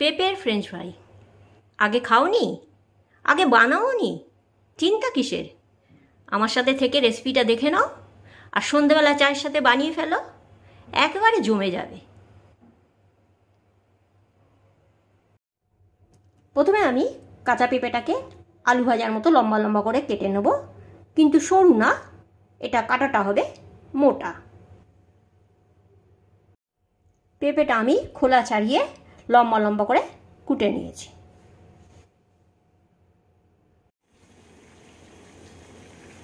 পেঁপের French fry আগে খাওনি আগে বানাওনি চিন্তা কিসের আমার সাথে থেকে রেসিপিটা দেখে নাও আর সন্ধেবেলা চায়ের সাথে বানিয়ে ফেলো একেবারে জমে যাবে প্রথমে আমি কাঁচা পেঁপেটাকে আলু ভাজার মতো লম্বা লম্বা করে কেটে নেব কিন্তু সরু না এটা কাটাটা হবে মোটা পেঁপেটা আমি খোলা ছাড়িয়ে লম্বা লম্বা করে কুটে নিয়েছি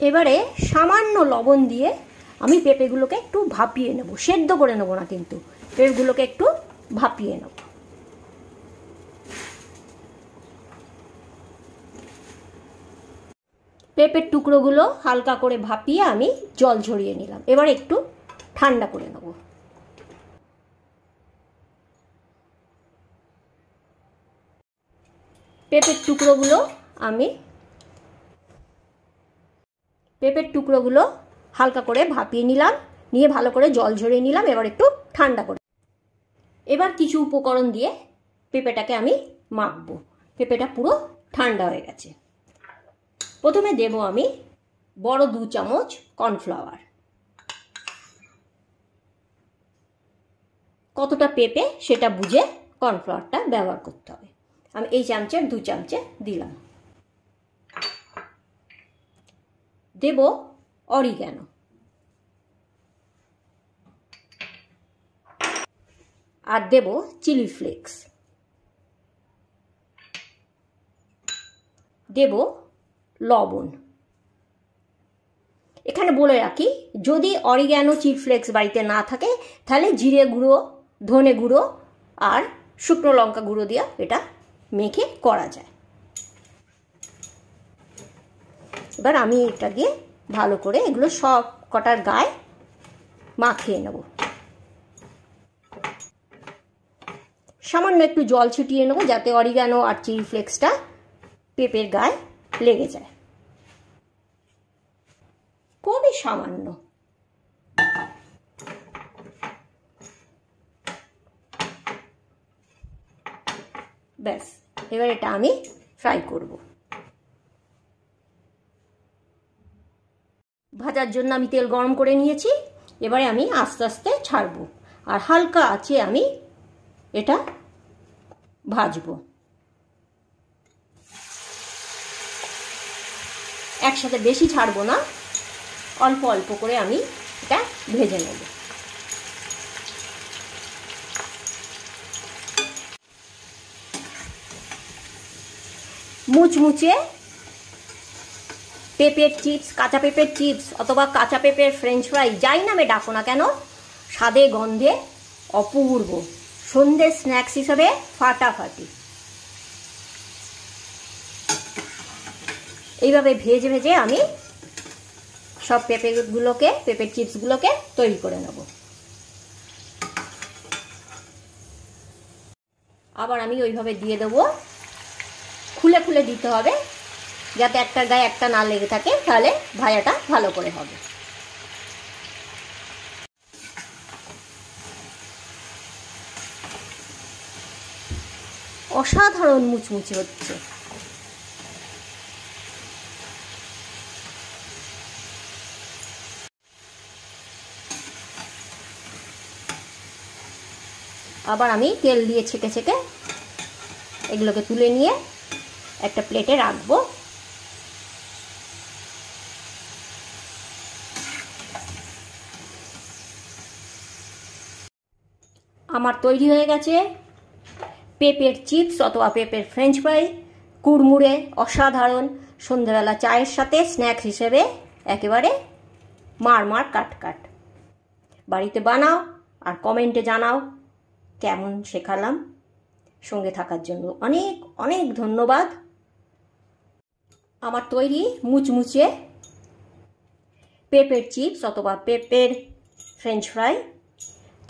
এবারে সামান্য লবণ দিয়ে আমি পেঁপেগুলোকে একটু ভাপিয়ে নেব সেদ্ধ করে নেব না কিন্তু পেঁপেগুলোকে একটু ভাপিয়ে নেব পেঁপের টুকরোগুলো হালকা করে ভাপিয়ে আমি জল ঝরিয়ে নিলাম এবার একটু ঠান্ডা করে নেবো পেঁপের টুকরোগুলো আমি পেঁপের টুকরোগুলো হালকা করে ভাপিয়ে নিলাম নিয়ে ভালো করে জল ঝরিয়ে নিলাম এবার একটু ঠান্ডা করে এবার কিছু উপকরণ দিয়ে পেঁপেটাকে আমি মাখব পেঁপেটা পুরো ঠান্ডা হয়ে গেছে প্রথমে দেব আমি বড় দু চামচ কর্নফ্লাওয়ার কতটা পেঁপে সেটা বুঝে কর্নফ্লাওয়ারটা ব্যবহার করতে হবে আমি এই চামচের দু চামচে দিলাম দেব অরিগ্যানো আর দেব চিলি ফ্লেক্স দেব লবণ এখানে বলে রাখি যদি অরিগ্যানো চিলি ফ্লেক্স বাড়িতে না থাকে তাহলে জিরে গুঁড়ো ধনে গুঁড়ো আর শুকনো লঙ্কা গুঁড়ো দিয়ে এটা মেখে করা যায় এবার আমি এটা দিয়ে ভালো করে এগুলো সব কটার গায়ে মাখিয়ে নেব সামান্য একটু জল ছিটিয়ে নেবো যাতে অরিগানো আর চিলি ফ্লেক্সটা পেঁপের গায়ে লেগে যায় খুবই সামান্য ব্যাস এবার এটা আমি ফ্রাই করব ভাজার জন্য আমি তেল গরম করে নিয়েছি এবারে আমি আস্তে আস্তে ছাড়ব আর হালকা আছে আমি এটা ভাজবো একসাথে বেশি ছাড়বো না অল্প অল্প করে আমি এটা ভেজে নেবো মুচমুচে পেঁপের চিপস কাঁচা পেঁপের চিপস অথবা কাঁচা পেঁপের ফ্রেঞ্চ ফ্রাই যাই নামে ডাকো না কেন স্বাদে গন্ধে অপূর্ব সন্ধে স্ন্যাক্স হিসাবে ফাটাফাটি এইভাবে ভেজে ভেজে আমি সব পেঁপেগুলোকে পেঁপের চিপসগুলোকে তৈরি করে নেব আবার আমি ওইভাবে দিয়ে দেবো খুলে খুলে দিতে হবে যাতে একটা গায়ে একটা না লেগে থাকে তাহলে ভাজাটা ভালো করে হবে অসাধারণ মুচমুচি হচ্ছে আবার আমি তেল দিয়ে ছেঁকে ছেঁকে এগুলোকে তুলে নিয়ে একটা প্লেটে রাখবো আমার তৈরি হয়ে গেছে পেঁপের চিপস অথবা পেঁপের ফ্রেঞ্চ ফ্রাই কুড়মুড়ে অসাধারণ সন্ধ্যেবেলা চায়ের সাথে স্ন্যাক্স হিসেবে একেবারে মার মার কাট কাট বাড়িতে বানাও আর কমেন্টে জানাও কেমন শেখালাম সঙ্গে থাকার জন্য অনেক অনেক ধন্যবাদ আমার তৈরি মুচমুচে পেঁপের চিপস অথবা পেঁপের ফ্রেঞ্চ ফ্রাই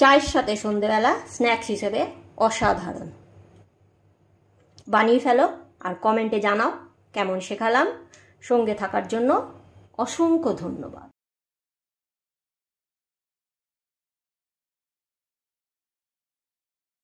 চায়ের সাথে সন্ধেবেলা স্ন্যাক্স হিসেবে অসাধারণ বানিয়ে ফেলো আর কমেন্টে জানাও কেমন শেখালাম সঙ্গে থাকার জন্য অসংখ্য ধন্যবাদ